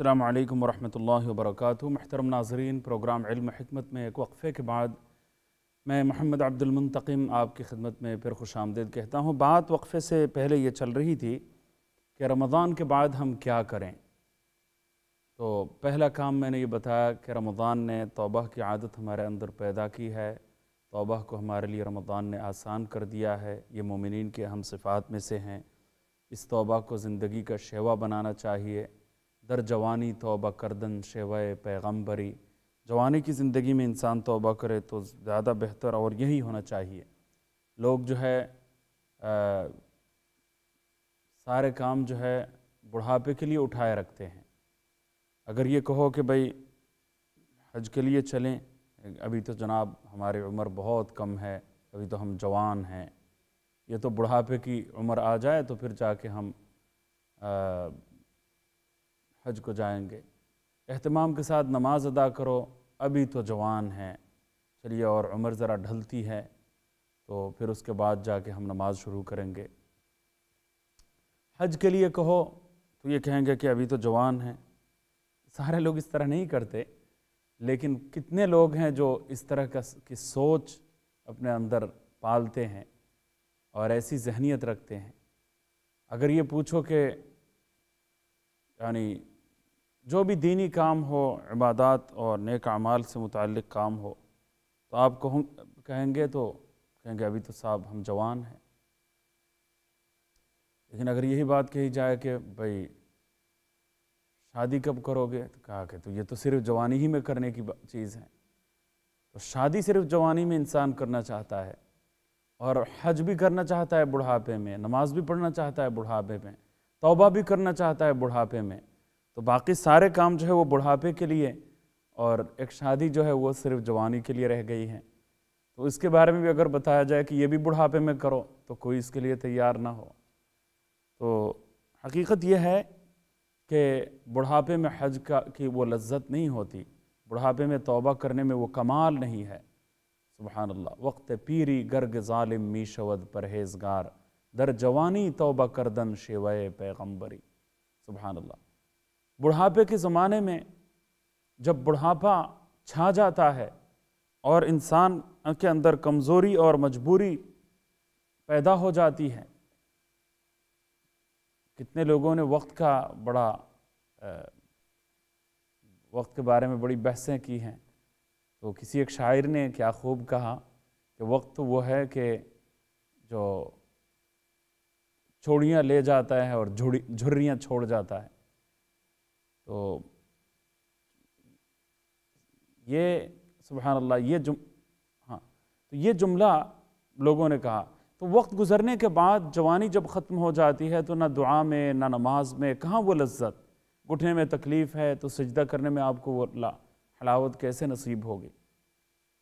अल्लाम वरहमल वर्क महतरम नाजरीन प्रोग्राम हमत में एक वक्फ़े के बाद मैं मोहम्मद अब्दुलमतकीम आपकी खिदमत में फिर खुश आमदेद कहता हूँ बात वक्फ़े से पहले ये चल रही थी कि रमज़ान के बाद हम क्या करें तो पहला काम मैंने ये बताया कि रमज़ान ने तोबा की आदत हमारे अंदर पैदा की है तोबा को हमारे लिए रमज़ान ने आसान कर दिया है ये मोमिन के हम सिफ़ात में से हैं इस तोबा को ज़िंदगी का शेवा बनाना चाहिए दर जवानी तोबा करदन शेवाए पैगम्बरी जवानी की ज़िंदगी में इंसान तोबा करे तो ज़्यादा बेहतर और यही होना चाहिए लोग जो है आ, सारे काम जो है बुढ़ापे के लिए उठाए रखते हैं अगर ये कहो कि भाई हज के लिए चलें अभी तो जनाब हमारी उम्र बहुत कम है अभी तो हम जवान हैं ये तो बुढ़ापे की उम्र आ जाए तो फिर जाके हम आ, हज को जाएंगे अहतमाम के साथ नमाज अदा करो अभी तो जवान हैं चलिए और उम्र ज़रा ढलती है तो फिर उसके बाद जाके हम नमाज शुरू करेंगे हज के लिए कहो तो ये कहेंगे कि अभी तो जवान हैं सारे लोग इस तरह नहीं करते लेकिन कितने लोग हैं जो इस तरह का की सोच अपने अंदर पालते हैं और ऐसी जहनीत रखते हैं अगर ये पूछो कि यानी जो भी दीनी काम हो इबादत और नेक अमाल से मुतक काम हो तो आप कहूँ कहेंगे तो कहेंगे अभी तो साहब हम जवान हैं लेकिन अगर यही बात कही जाए कि भाई शादी कब करोगे तो कहा कि तो ये तो सिर्फ जवानी ही में करने की चीज़ है तो शादी सिर्फ जवानी में इंसान करना चाहता है और हज भी करना चाहता है बुढ़ापे में नमाज भी पढ़ना चाहता है बुढ़ापे में तौबा भी करना चाहता है बुढ़ापे में तो बाकी सारे काम जो है वो बुढ़ापे के लिए और एक शादी जो है वो सिर्फ जवानी के लिए रह गई है तो इसके बारे में भी अगर बताया जाए कि ये भी बुढ़ापे में करो तो कोई इसके लिए तैयार ना हो तो हकीकत यह है कि बुढ़ापे में हज का की वो लज्जत नहीं होती बुढ़ापे में तौबा करने में वो कमाल नहीं है सुबहानल्ला अल्लाह वक्त पीरी गर्ग ालिम मीशवद परहेजगार दर जवानी तौबा करदन शेवय पैगम्बरी सुबहान अल्लाह बुढ़ापे के ज़माने में जब बुढ़ापा छा जाता है और इंसान के अंदर कमज़ोरी और मजबूरी पैदा हो जाती है कितने लोगों ने वक्त का बड़ा वक्त के बारे में बड़ी बहसें की हैं तो किसी एक शायर ने क्या खूब कहा कि वक्त तो वो है कि जो छोड़ियाँ ले जाता है और झुर्रियाँ छोड़ जाता है तो ये सुबहान अल्लाह ये जुम हाँ तो ये जुमला लोगों ने कहा तो वक्त गुजरने के बाद जवानी जब ख़त्म हो जाती है तो ना दुआ में ना नमाज में कहाँ वो लज्जत घुटने में तकलीफ़ है तो सजदा करने में आपको वो ला हलावत कैसे नसीब होगी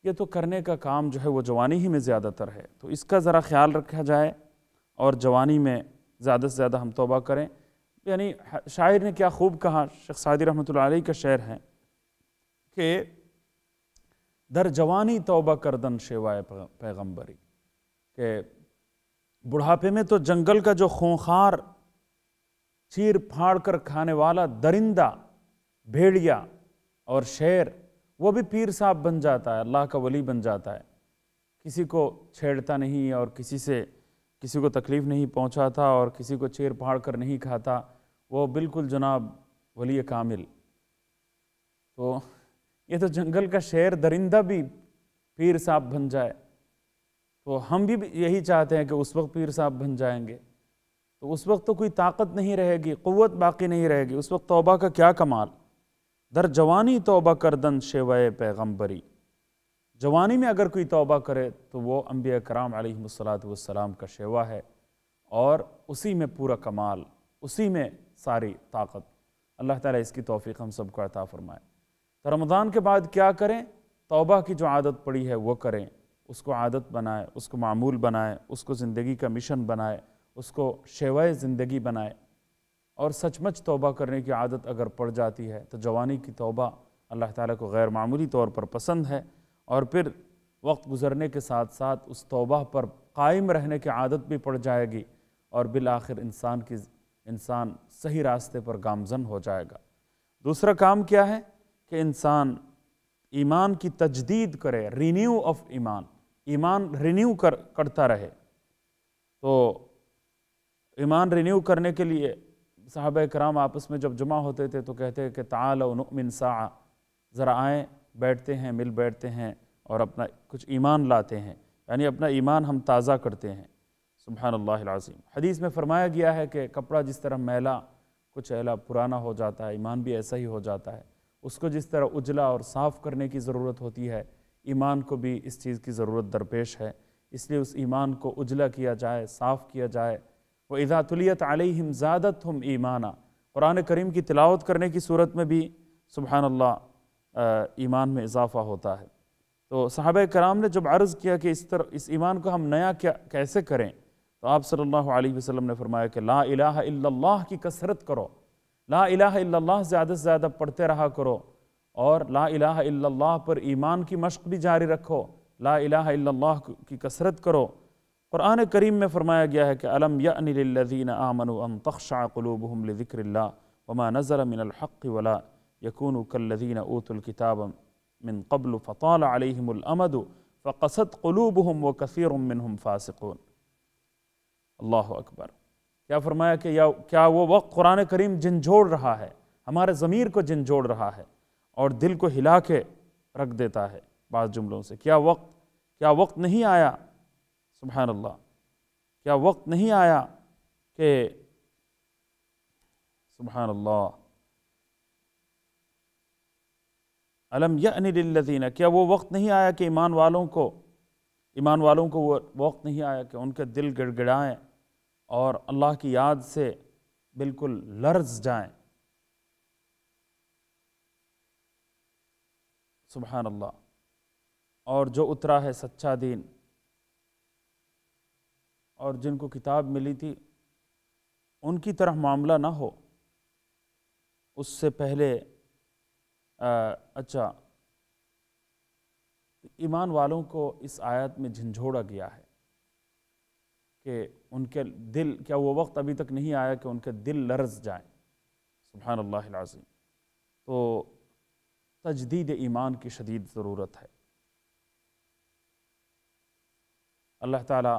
ये तो करने का काम जो है वो जवानी ही में ज़्यादातर है तो इसका ज़रा ख्याल रखा जाए और जवानी में ज़्यादा से ज़्यादा हम तोबा करें यानी शायर ने क्या खूब कहा शेख सादी रहमत का शेर है कि दर जवानी तौबा करदन शेवाए पैगम्बरी के बुढ़ापे में तो जंगल का जो खूंखार चीर फाड़ कर खाने वाला दरिंदा भेड़िया और शेर वो भी पीर साहब बन जाता है अल्लाह का वली बन जाता है किसी को छेड़ता नहीं और किसी से किसी को तकलीफ़ नहीं पहुंचाता और किसी को चीर फाड़ कर नहीं खाता वो बिल्कुल जनाब वली कामिल तो ये तो जंगल का शेर दरिंदा भी पीर साहब बन जाए तो हम भी यही चाहते हैं कि उस वक्त पीर साहब बन जाएंगे तो उस वक्त तो कोई ताकत नहीं रहेगी क़वत बाकी नहीं रहेगी उस वक्त तोबा का क्या कमाल दर जवानी तोबा करदन शेवाए पैगम्बरी जवानी में अगर कोई तोबा करे तो वो अम्बिया कराम सलाम का शेवा है और उसी में पूरा कमाल उसी में सारी ताकत अल्लाह ताला इसकी तौफीक हम सबको अता फरमाए तो रमज़ान के बाद क्या करें तौबा की जो आदत पड़ी है वो करें उसको आदत बनाए उसको मामूल बनाए उसको ज़िंदगी का मिशन बनाए उसको शेवा ज़िंदगी बनाए और सचमच तौबा करने की आदत अगर पड़ जाती है तो जवानी की तौबा अल्लाह ताला को गैर मामूली तौर पर पसंद है और फिर वक्त गुजरने के साथ साथ उस तौबा पर कायम रहने की आदत भी पड़ जाएगी और बिल आखिर इंसान की इंसान सही रास्ते पर गामजन हो जाएगा दूसरा काम क्या है कि इंसान ईमान की तजदीद करे रीन्यू ऑफ ईमान ईमान रिन्यू कर करता रहे तो ईमान रीन्यू करने के लिए साहब कराम आपस में जब जुमा होते थे तो कहते कि ताल सा ज़रा आएँ बैठते हैं मिल बैठते हैं और अपना कुछ ईमान लाते हैं यानी अपना ईमान हम ताज़ा करते हैं सुबहानल्लाम हदीस में फरमाया गया है कि कपड़ा जिस तरह मैला कुछ अला पुराना हो जाता है ईमान भी ऐसा ही हो जाता है उसको जिस तरह उजला और साफ़ करने की ज़रूरत होती है ईमान को भी इस चीज़ की ज़रूरत दरपेश है इसलिए उस ईमान को उजला किया जाए साफ़ किया जाए व इज़ातुलियत आलिम ज़्यादत हम ईमाना क़ुरान करीम की तिलावत करने की सूरत में भी सुबहानल्ला ईमान में इजाफ़ा होता है तो साहब कराम ने जब अर्ज़ किया कि इस तरह इस ईमान को हम नया क्या कैसे करें तो आप सल्लल्लाहु अलैहि वसल्लम ने फरमाया कि ला इलाह इल्लल्लाह की कसरत करो ला इलाह इल्लल्लाह ज़्यादा से ज़्यादा पढ़ते रहा करो और ला इलाह इल्लल्लाह पर ईमान की मशक भी जारी रखो ला इलाह इल्लल्लाह की कसरत करो कुरान करीम में फरमाया गया है कि अलम यदीन आमन अम तख्शाकलूबहम लिक्र वमा नज़र मिनलहक़ वला यकून कल्लदीन ओतुल्किताब मिन कबल फ़ताल अलहमद फ़सत कलूबहम व कसर मिनहम फ़ासिकून अल्लाह अकबर क्या फरमाया कि या क्या वो वक्त कुरान करीम झंझोड़ रहा है हमारे ज़मीर को झंझोड़ रहा है और दिल को हिला के रख देता है बाद जुमलों से क्या वक्त क्या वक्त नहीं आया सुबह अल्लाह क्या वक्त नहीं आया कि सुबहान अल्लाह अलम यदीन क्या वो वक्त नहीं आया कि ईमान वालों को ईमान वालों को वो वक्त नहीं आया कि उनके दिल गिड़गिड़ाएँ और अल्लाह की याद से बिल्कुल लर्ज जाएँ सुबहान अल्लाह और जो उतरा है सच्चा दीन और जिनको किताब मिली थी उनकी तरह मामला ना हो उससे पहले आ, अच्छा ईमान वालों को इस आयत में झंझोड़ा गया है कि उनके दिल क्या वो वक्त अभी तक नहीं आया कि उनके दिल लर्ज जाए सुबहान अल्लाज़ीम तो तजदीद ईमान की शदीद ज़रूरत है अल्लाह ताला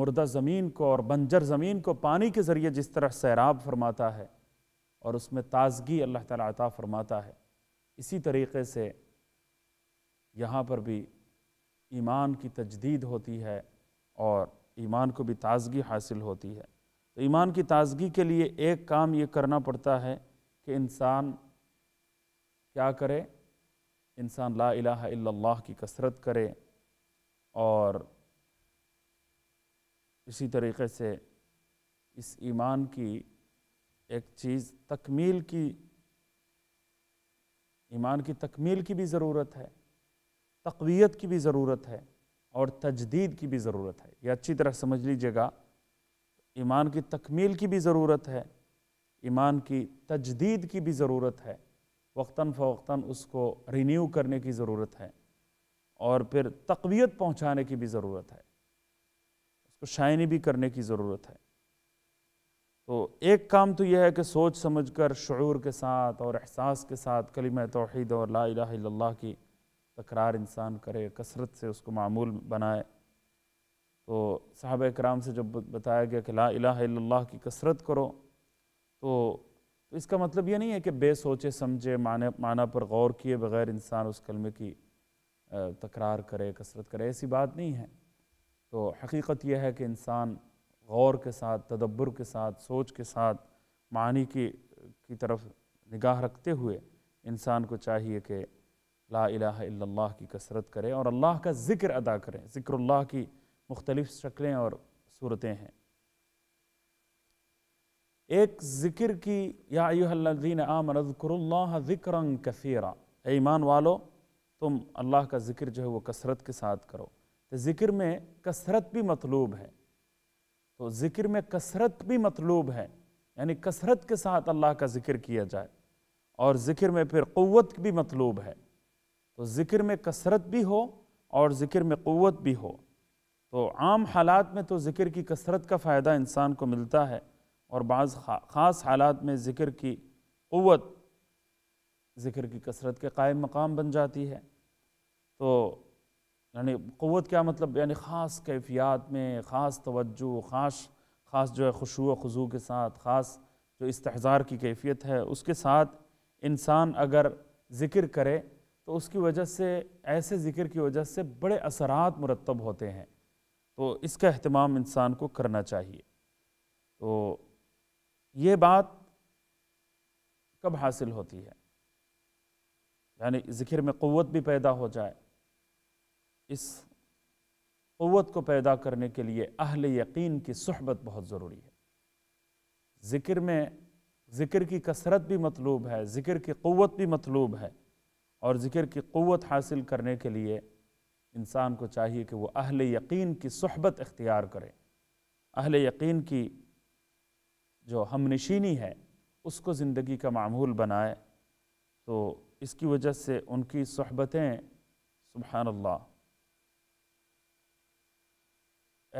मुर्दा ज़मीन को और बंजर ज़मीन को पानी के ज़रिए जिस तरह सैराब फरमाता है और उसमें ताजगी अल्लाह ताला अता फरमाता है इसी तरीके से यहाँ पर भी ईमान की तजदीद होती है और ईमान को भी ताज़गी हासिल होती है तो ईमान की ताज़गी के लिए एक काम ये करना पड़ता है कि इंसान क्या करे इंसान ला इलाहा इल्लल्लाह की कसरत करे और इसी तरीके से इस ईमान की एक चीज़ तकमील की ईमान की तकमील की भी ज़रूरत है तकवीत की भी ज़रूरत है और तजदीद की भी ज़रूरत है ये अच्छी तरह समझ लीजिएगा ईमान की तकमील की भी ज़रूरत है ईमान की तजदीद की भी ज़रूरत है वक्ता फ़वक्ता उसको रीन्यू करने की ज़रूरत है और फिर तकवीत पहुँचाने की भी ज़रूरत है उसको शाइनी भी करने की ज़रूरत है तो एक काम तो यह है कि सोच समझ कर शुरू के साथ और एहसास के साथ कलीम तोहद और ला की तकरार इंसान करे कसरत से उसको मामूल बनाए तो साहब कराम से जब बताया गया कि ला इलाह की कसरत करो तो इसका मतलब ये नहीं है कि बे सोचे समझे माने माना पर गौर किए बग़ैर इंसान उस कलमे की तकरार करे कसरत करे ऐसी बात नहीं है तो हकीकत यह है कि इंसान गौर के साथ तदब्बर के साथ सोच के साथ मानी की की तरफ निगाह रखते हुए इंसान को चाहिए कि ला अल्लाह की कसरत करें और अल्लाह का ज़िक्र अदा करें ज़िक्रल्लाह की मुख्तलिफ़ शक्लें और सूरतें हैं एक ज़िक्र की यादीन आमनकुरल्ला ज़िक्र कसीरा ईमान वालो तुम अल्लाह का ज़िक्र जो है वो कसरत के साथ करो तो ज़िक्र में कसरत भी मतलूब है तो ज़िक्र में कसरत भी मतलूब है यानी कसरत के साथ अल्लाह का ज़िक्र किया जाए और ज़िक्र में फिर क़वत भी मतलूब है तो ज़िक्र में कसरत भी हो और ज़िक्र में क़वत भी हो तो आम हालात में तो ज़िक्र की कसरत का फ़ायदा इंसान को मिलता है और बाज़ ख़ास हालात में ज़िक्र की क़वत ज़िक्र की कसरत के कायम मकाम बन जाती है तो यानी क़वत क्या मतलब यानी ख़ास कैफियात में ख़ास तवज्जो ख़ास ख़ास जो है व खजू के साथ ख़ास जो इस्तार की कैफियत है उसके साथ इंसान अगर ज़िक्र करे तो उसकी वजह से ऐसे ज़िक्र की वजह से बड़े असरात मुरतब होते हैं तो इसका अहतमाम इंसान को करना चाहिए तो ये बात कब हासिल होती है यानी ज़िक्र में क़वत भी पैदा हो जाए इस क़वत को पैदा करने के लिए अहल यकीन की सहबत बहुत ज़रूरी है ज़िक्र में ज़िक्र की कसरत भी मतलूब है ज़िक्र की क़वत भी मतलूब है और ज़िक्र की क़वत हासिल करने के लिए इंसान को चाहिए कि वह अहल यकीन की सहबत इख्तियार करे अहल यकीन की जो हमनशीनी है उसको ज़िंदगी का मामूल बनाए तो इसकी वजह से उनकी सहबतें सुबहानल्ला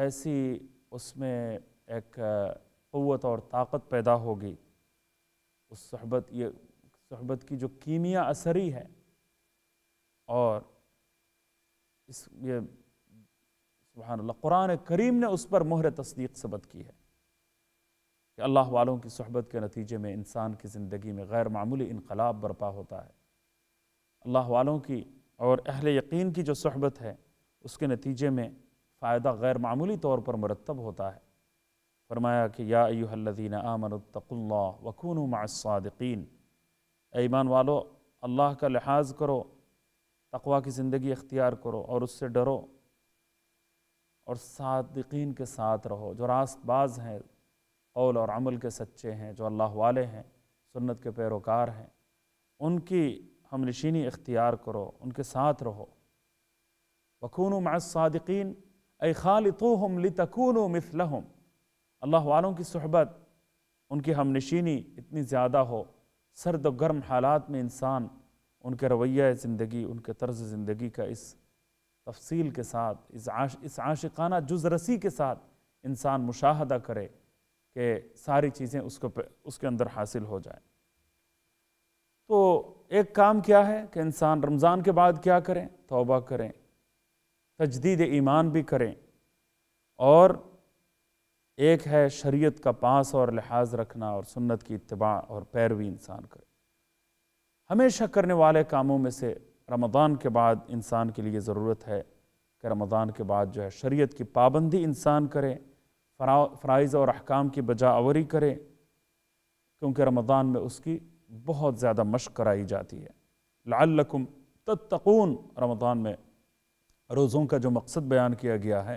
ऐसी उसमें एक क़वत और ताकत पैदा होगी उस सहबत ये सहबत की जो कीमिया असरी है और इस ये सुबहानल्ला कुरान करीम ने उस पर मोहर तस्दीक सबत की है कि अल्लाह वालों की सहबत के नतीजे में इंसान की ज़िंदगी में गैर मामूली इनकलाब बरपा होता है अल्लाह वालों की और अहल यकीन की जो सहबत है उसके नतीजे में फ़ायदा गैर मामूली तौर पर मरतब होता है फरमाया कि या अयुहल्लिन आमनतल्ला वकून मासादीन ईमान वालो अल्लाह का लिहाज करो तकवा की ज़िंदगी इख्तियार करो और उससे डरो और सादिकीन के साथ रहो जो रास्त बाज हैं कौल और अमल के सच्चे हैं जो अल्लाह वाले हैं सुन्नत के पैरोकार हैं उनकी हम नशीनी इख्तियार करो उनके साथ रहो वकून मासादकिन ए खालतो हम लतकून मिसल अल्लाह वालों की सहबत उनकी हम नशीनी इतनी ज़्यादा हो सर्द गर्म हालात में इंसान उनके रवैया ज़िंदगी उनके तर्ज़ ज़िंदगी का इस तफसील के साथ इस आश इस आशिकाना जुजरसी के साथ इंसान मुशाहदा करे कि सारी चीज़ें उसको उसके अंदर हासिल हो जाए तो एक काम क्या है कि इंसान रमज़ान के बाद क्या करें तोबा करें तजदीद ईमान भी करें और एक है शरीयत का पास और लिहाज रखना और सुन्नत की इतबा और पैरवी इंसान करे हमेशा करने वाले कामों में से रमज़ान के बाद इंसान के लिए ज़रूरत है कि रमज़ान के बाद जो है शरीयत की पाबंदी इंसान करे फ़राइज़ और अहकाम की बजावरी करे क्योंकि रमज़ान में उसकी बहुत ज़्यादा मश्क कराई जाती है लालकुम तत्तकून रमज़ान में रोज़ों का जो मकसद बयान किया गया है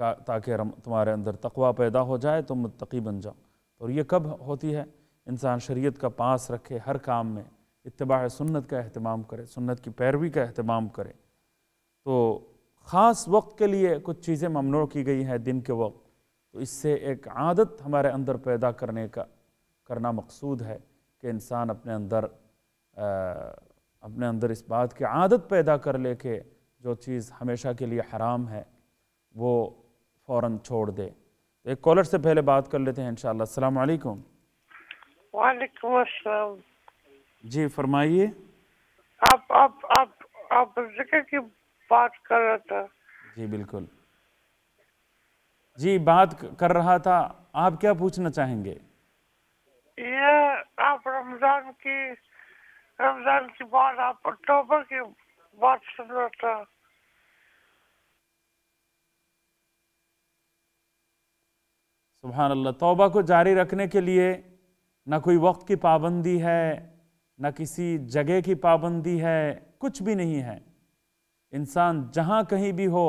का ताकि तुम्हारे अंदर तकवा पैदा हो जाए तो मुतकी बन जाओ और ये कब होती है इंसान शरीयत का पास रखे हर काम में इतबा सुन्नत का अहतमाम करें सुन्नत की पैरवी का अहतमाम करें तो ख़ास वक्त के लिए कुछ चीज़ें ममनू की गई हैं दिन के वक्त तो इससे एक आदत हमारे अंदर पैदा करने का करना मकसूद है कि इंसान अपने अंदर आ, अपने अंदर इस बात की आदत पैदा कर ले के जो चीज़ हमेशा के लिए हराम है वो फ़ौर छोड़ दे एक कॉलर से पहले बात कर लेते हैं इन शाला वालेकुम वालेकुम जी फरमाइए आप आप आप आप जिक्र की बात कर रहा था जी बिल्कुल जी बात कर रहा था आप क्या पूछना चाहेंगे ये आप रमजान की रमजान की बात आप अक्टूबर की बात सुन रहा था सुबह अल्लाह तौबा को जारी रखने के लिए ना कोई वक्त की पाबंदी है न किसी जगह की पाबंदी है कुछ भी नहीं है इंसान जहाँ कहीं भी हो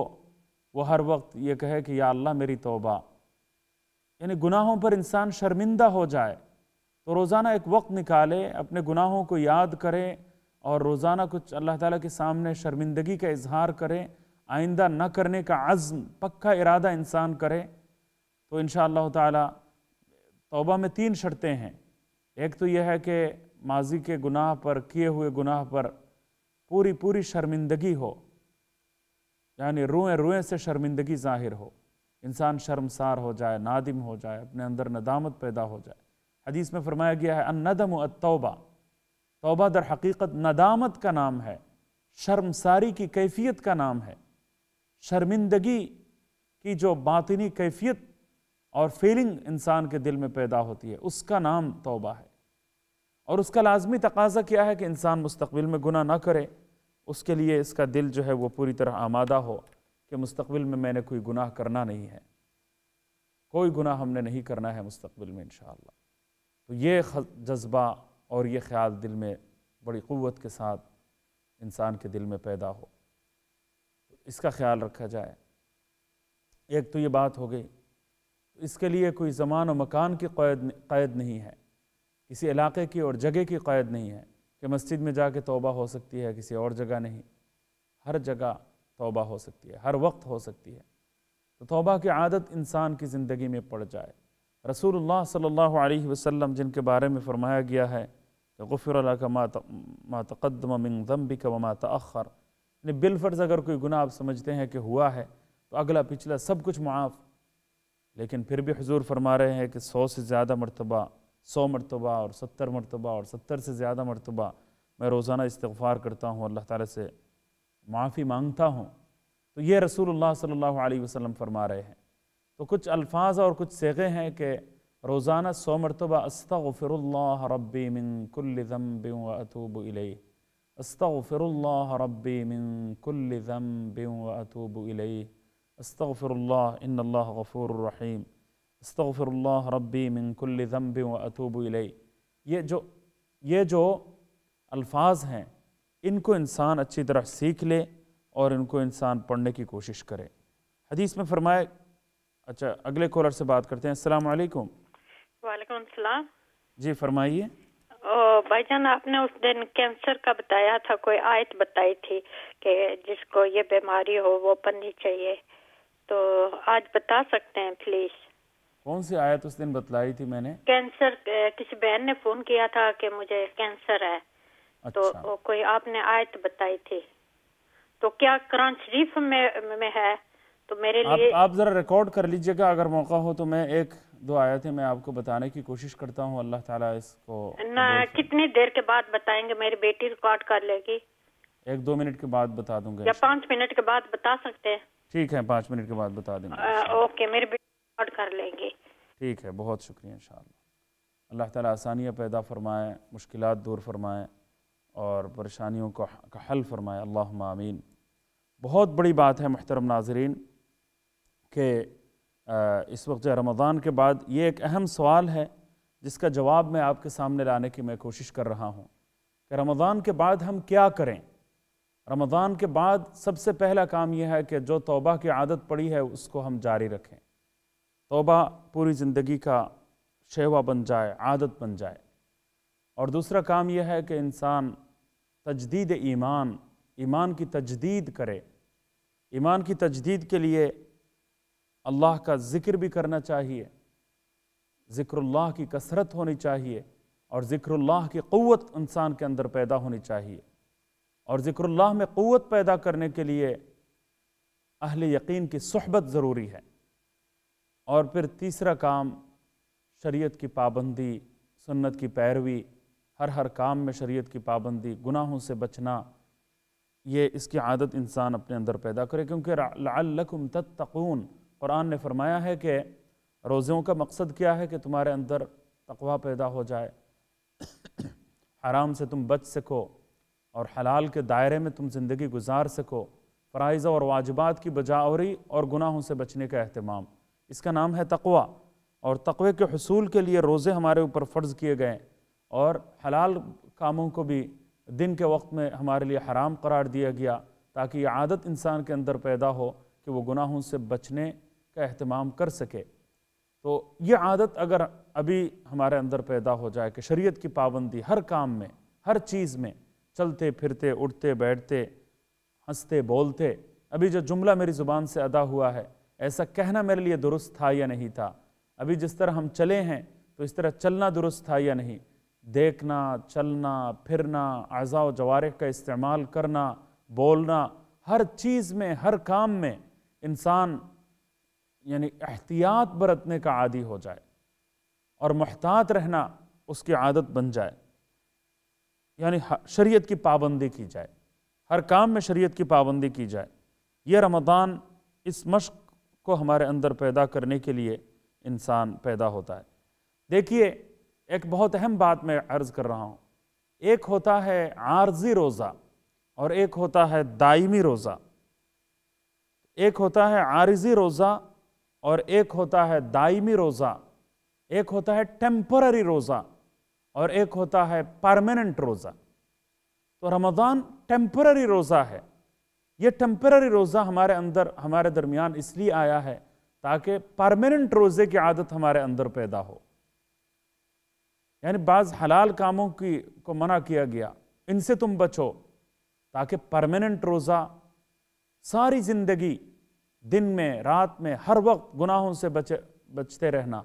वो हर वक्त ये कहे कि या अल्लाह मेरी तोबा यानी गुनाहों पर इंसान शर्मिंदा हो जाए तो रोज़ाना एक वक्त निकाले अपने गुनाहों को याद करें और रोज़ाना कुछ अल्लाह ताला के सामने शर्मिंदगी का इजहार करें आइंदा न करने का आज़म पक्का इरादा इंसान करे तो इन ताला तौबा में तीन शर्तें हैं एक तो यह है कि माजी के गुनाह पर किए हुए गुनाह पर पूरी पूरी शर्मिंदगी हो यानी रुएं रुएं से शर्मिंदगी जाहिर हो इंसान शर्मसार हो जाए नादिम हो जाए अपने अंदर नदामत पैदा हो जाए हदीस में फरमाया गया है अनदम तोबा तौबा दर हकीकत नदामत का नाम है शर्मसारी की कैफियत का नाम है शर्मिंदगी की जो बातनी कैफियत और फीलिंग इंसान के दिल में पैदा होती है उसका नाम तौबा है और उसका लाजमी तकाजा क्या है कि इंसान मुस्तबिल में गुना ना करे उसके लिए इसका दिल जो है वो पूरी तरह आमादा हो कि मुस्तबिल में मैंने कोई गुनाह करना नहीं है कोई गुनाह हमने नहीं करना है मुस्तबिल में इन तो ये जज्बा और ये ख्याल दिल में बड़ी क़वत के साथ इंसान के दिल में पैदा हो इसका ख्याल रखा जाए एक तो ये बात हो गई इसके लिए कोई ज़मान व मकान की कैद नहीं है किसी इलाके की और जगह की क़ायद नहीं है कि मस्जिद में जा के तोबा हो सकती है किसी और जगह नहीं हर जगह तोबा हो सकती है हर वक्त हो सकती है तो तोबा की आदत इंसान की ज़िंदगी में पड़ जाए रसूलुल्लाह सल्लल्लाहु अलैहि वसल्लम जिनके बारे में फरमाया गया है कि गफ़िर का मातक़दम मिन ज़म्बी का वमा तखर यानी बिलफर्ज़ अगर कोई गुनाह आप समझते हैं कि हुआ है तो अगला पिछला सब कुछ मुआफ़ लेकिन फिर भी हजूर फरमा रहे हैं कि सौ से ज़्यादा मरतबा सौ मरतबा और सत्तर मरतबा और सत्तर से ज़्यादा मरतबा मैं रोज़ाना इस्तफ़ार करता हूँ अल्लाह ताली से माफ़ी मांगता हूँ तो ये रसूलुल्लाह सल्लल्लाहु अलैहि वसल्लम फरमा रहे हैं तो कुछ अल्फाज और कुछ सेगे हैं कि रोज़ाना सौ मरतबा अस्तफ़िरल्ला रबी मिन कुल्लम व अतूब इलई अस्तफ़िरल्ला रबी मिन कुल्लम व अतूब इलई अस्तफ़िरल्ला इन गफ़ूर रहीम अस्तफ़िरल्ला रब्बी मिन कुल्ल ज़म्ब व अतूब ये जो ये जो अल्फाज हैं इनको इंसान अच्छी तरह सीख ले और इनको इंसान पढ़ने की कोशिश करे हदीस में फरमाए अच्छा अगले कॉलर से बात करते हैं अस्सलाम वालेकुम वालेकुम सलाम जी फरमाइए भाईजान आपने उस दिन कैंसर का बताया था कोई आयत बताई थी कि जिसको ये बीमारी हो वो पढ़नी चाहिए तो आज बता सकते हैं प्लीज़ कौन सी आयत उस दिन बतलाई थी मैंने कैंसर किसी बहन ने फोन किया था कि मुझे कैंसर है तो अच्छा। तो कोई आपने आयत बताई थी तो क्या कुरान शरीफ में में है तो मेरे लिए आप जरा रिकॉर्ड कर लीजिएगा अगर मौका हो तो मैं एक दो आयतें मैं आपको बताने की कोशिश करता हूँ अल्लाह ताला इसको ना कितनी देर के बाद बताएंगे मेरी बेटी रिकॉर्ड कर लेगी एक दो मिनट के बाद बता दूंगा या पाँच मिनट के बाद बता सकते हैं ठीक है पाँच मिनट के बाद बता देंगे ओके मेरी रिकॉर्ड कर लेंगे ठीक है बहुत शुक्रिया इन अल्लाह ताला आसानियाँ पैदा फरमाए मुश्किल दूर फरमाए और परेशानियों को का हल फरमाए अल्लाह आमीन बहुत बड़ी बात है महतरम नाजरीन के इस वक्त जो रमज़ान के बाद ये एक अहम सवाल है जिसका जवाब मैं आपके सामने लाने की मैं कोशिश कर रहा हूँ कि रमज़ान के बाद हम क्या करें रमज़ान के बाद सबसे पहला काम यह है कि जो तोबा की आदत पड़ी है उसको हम जारी रखें तोबा पूरी ज़िंदगी का शेवा बन जाए आदत बन जाए और दूसरा काम यह है कि इंसान तजदीद ईमान ईमान की तजदीद करे ईमान की तजदीद के लिए अल्लाह का ज़िक्र भी करना चाहिए ज़िक्रल्लाह की कसरत होनी चाहिए और ज़िक्रल्लाह की क़वत इंसान के अंदर पैदा होनी चाहिए और ज़िक्रल्लाह में क़वत पैदा करने के लिए अहल यकीन की सहबत ज़रूरी है और फिर तीसरा काम शरीयत की पाबंदी सुन्नत की पैरवी हर हर काम में शरीयत की पाबंदी गुनाहों से बचना ये इसकी आदत इंसान अपने अंदर पैदा करे क्योंकि लालकुम तत्तकून कुरान ने फरमाया है कि रोज़ों का मकसद क्या है कि तुम्हारे अंदर तकवा पैदा हो जाए हराम से तुम बच सको और हलाल के दायरे में तुम ज़िंदगी गुजार सको फ़रज़ और वाजबात की बजावरी और गुनाहों से बचने का अहतमाम इसका नाम है तकवा और तकवे के हसूल के लिए रोज़े हमारे ऊपर फ़र्ज़ किए गए और हलाल कामों को भी दिन के वक्त में हमारे लिए हराम करार दिया गया ताकि ये आदत इंसान के अंदर पैदा हो कि वो गुनाहों से बचने का अहतमाम कर सके तो ये आदत अगर अभी हमारे अंदर पैदा हो जाए कि शरीयत की पाबंदी हर काम में हर चीज़ में चलते फिरते उठते बैठते हंसते बोलते अभी जो जुमला मेरी ज़ुबान से अदा हुआ है ऐसा कहना मेरे लिए दुरुस्त था या नहीं था अभी जिस तरह हम चले हैं तो इस तरह चलना दुरुस्त था या नहीं देखना चलना फिरना अज़ा जवारह का इस्तेमाल करना बोलना हर चीज़ में हर काम में इंसान यानी एहतियात बरतने का आदि हो जाए और महतात रहना उसकी आदत बन जाए यानी शरीयत की पाबंदी की जाए हर काम में शरीयत की पाबंदी की जाए यह रमदान इस मश्क को हमारे अंदर पैदा करने के लिए इंसान पैदा होता है देखिए एक बहुत अहम बात मैं अर्ज़ कर रहा हूँ एक होता है आर्जी रोज़ा और एक होता है दायमी रोज़ा एक होता है आरजी रोज़ा और एक होता है दायमी रोज़ा एक होता है टेम्पररी रोज़ा और एक होता है परमानेंट रोज़ा तो रमज़ान टेम्पररी रोज़ा है ये टेम्पररी रोज़ा हमारे अंदर हमारे दरमियान इसलिए आया है ताकि परमानेंट रोज़े की आदत हमारे अंदर पैदा हो यानी बाज़ हलाल कामों की को मना किया गया इनसे तुम बचो ताकि परमानेंट रोज़ा सारी ज़िंदगी दिन में रात में हर वक्त गुनाहों से बचे बचते रहना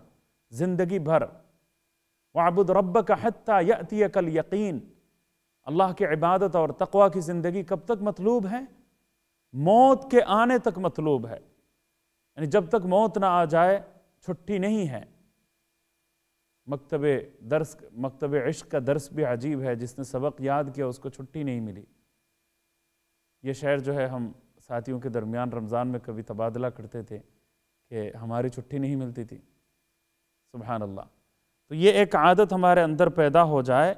ज़िंदगी भर वाबुद रब का हती यती कल यकीन अल्लाह की इबादत और तकवा की ज़िंदगी कब तक मतलूब है मौत के आने तक मतलूब है यानी जब तक मौत ना आ जाए छुट्टी नहीं है मकतब दर्स मकतब इश्क का दर्स भी अजीब है जिसने सबक याद किया उसको छुट्टी नहीं मिली ये शहर जो है हम साथियों के दरमियान रमज़ान में कभी तबादला करते थे कि हमारी छुट्टी नहीं मिलती थी सुबहानल्ला अल्लाह तो ये एक आदत हमारे अंदर पैदा हो जाए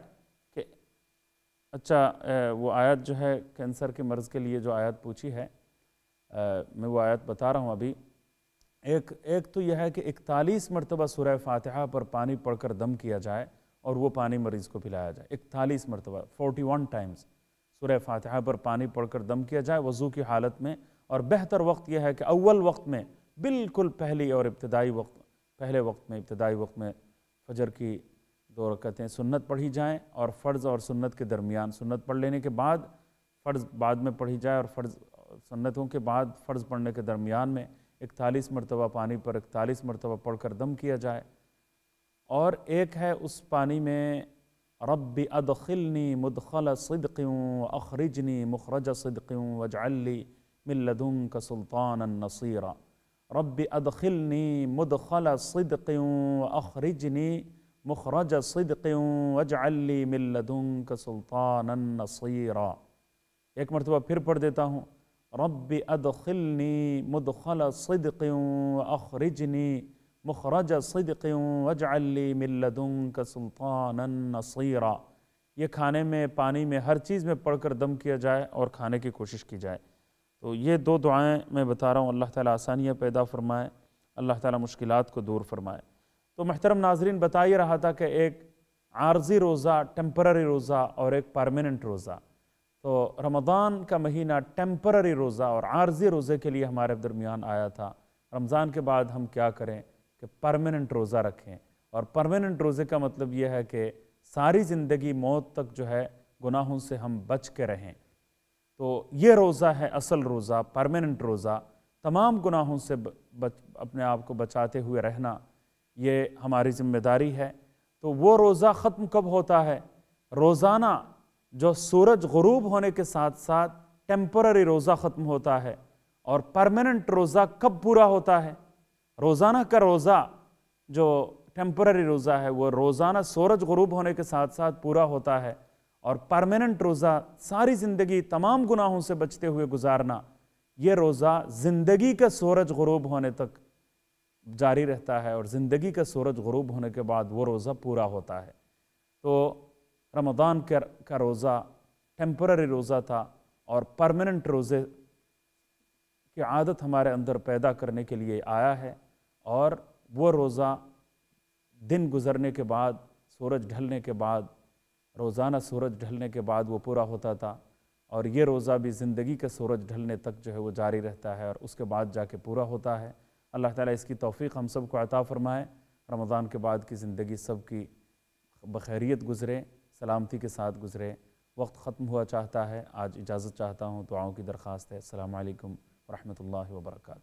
अच्छा वो आयत जो है कैंसर के मर्ज़ के लिए जो आयत पूछी है मैं वो आयत बता रहा हूँ अभी एक एक तो यह है कि इकतालीस मरतबा सुरह फातहा पर पानी कर दम किया जाए और वो पानी मरीज़ को पिलाया जाए इकतालीस मरतबा forty one times Surah Fatiha पर पानी कर दम किया जाए वज़ू की हालत में और बेहतर वक्त यह है कि अव्वल वक्त में बिल्कुल पहली और इब्तदाई वक्त पहले वक्त में इब्तदाई वक्त में फजर की दो रकतें सुन्नत पढ़ी जाएँ और फ़र्ज़ और सुन्नत के दरमियान सुन्नत पढ़ लेने के बाद फ़र्ज़ बाद में पढ़ी जाए और फ़र्ज़ सुन्नतों के बाद फ़र्ज़ पढ़ने के दरमियान में इकतालीस मरतबा पानी पर इकतालीस मरतबा पढ़ कर दम किया जाए और एक है उस पानी में रब अदखिलनी मुदखल सदक्यूँ अखरजनी मुखरज सदक्यूँ वजाली मिल्लदुम का सुल्तान नसीरा रब अदखिलनी मुदखल सदक्यूँ अखरजनी मुखरज सदक वजाल ली मिल्लदुंक सुल्तान नसीरा एक मरतबा फिर पढ़ देता हूँ रब अदखिलनी मुदखल सदक अखरजनी मुखरज सदक वजाल ली मिल्लदुंक सुल्तान नसीरा ये खाने में पानी में हर चीज़ में पढ़कर दम किया जाए और खाने की कोशिश की जाए तो ये दो दुआएं मैं बता रहा हूँ अल्लाह ताला आसानियाँ पैदा फरमाए अल्लाह ताला मुश्किलात को दूर फरमाए तो महतरम नाजरीन बता ही रहा था कि एक आर्जी रोज़ा टेम्पररी रोज़ा और एक परमानेंट रोज़ा तो रमज़ान का महीना टेम्पररी रोज़ा और आर्जी रोज़े के लिए हमारे दरमियान आया था रमज़ान के बाद हम क्या करें कि परमानेंट रोज़ा रखें और परमानेंट रोज़े का मतलब यह है कि सारी ज़िंदगी मौत तक जो है गुनाहों से हम बच के रहें तो ये रोज़ा है असल रोज़ा परमानेंट रोज़ा तमाम गुनाहों से बच अपने आप को बचाते हुए रहना ये हमारी जिम्मेदारी है तो वो रोज़ा ख़त्म कब होता है रोज़ाना जो सूरज गरूब होने के साथ साथ टेम्पररी रोज़ा ख़त्म होता है और परमानेंट रोज़ा कब पूरा होता है रोज़ाना का रोज़ा जो टेम्पररी रोज़ा है वो रोज़ाना सूरज गरूब होने के साथ साथ पूरा होता है और परमानेंट रोज़ा सारी ज़िंदगी तमाम गुनाहों से बचते हुए गुजारना ये रोज़ा ज़िंदगी का सूरज गरूब होने तक जारी रहता है और ज़िंदगी का सूरज गरूब होने के बाद वो रोज़ा पूरा होता है तो के का रोज़ा टेम्प्ररी रोज़ा था और परमानेंट रोज़े की आदत हमारे अंदर पैदा करने के लिए आया है और वो रोज़ा दिन गुजरने के बाद सूरज ढलने के बाद रोज़ाना सूरज ढलने के बाद वो पूरा होता था और ये रोज़ा भी ज़िंदगी का सूरज ढलने तक जो है वो जारी रहता है और उसके बाद जाके पूरा होता है अल्लाह ताला इसकी तौफीक हम सब को अता फ़रमाए रमज़ान के बाद की ज़िंदगी सब की बखैरियत गुजरे सलामती के साथ गुजरे वक्त ख़त्म हुआ चाहता है आज इजाज़त चाहता हूँ दुआओं की दरख्वास्त है अल्लाम वरहमल वर्का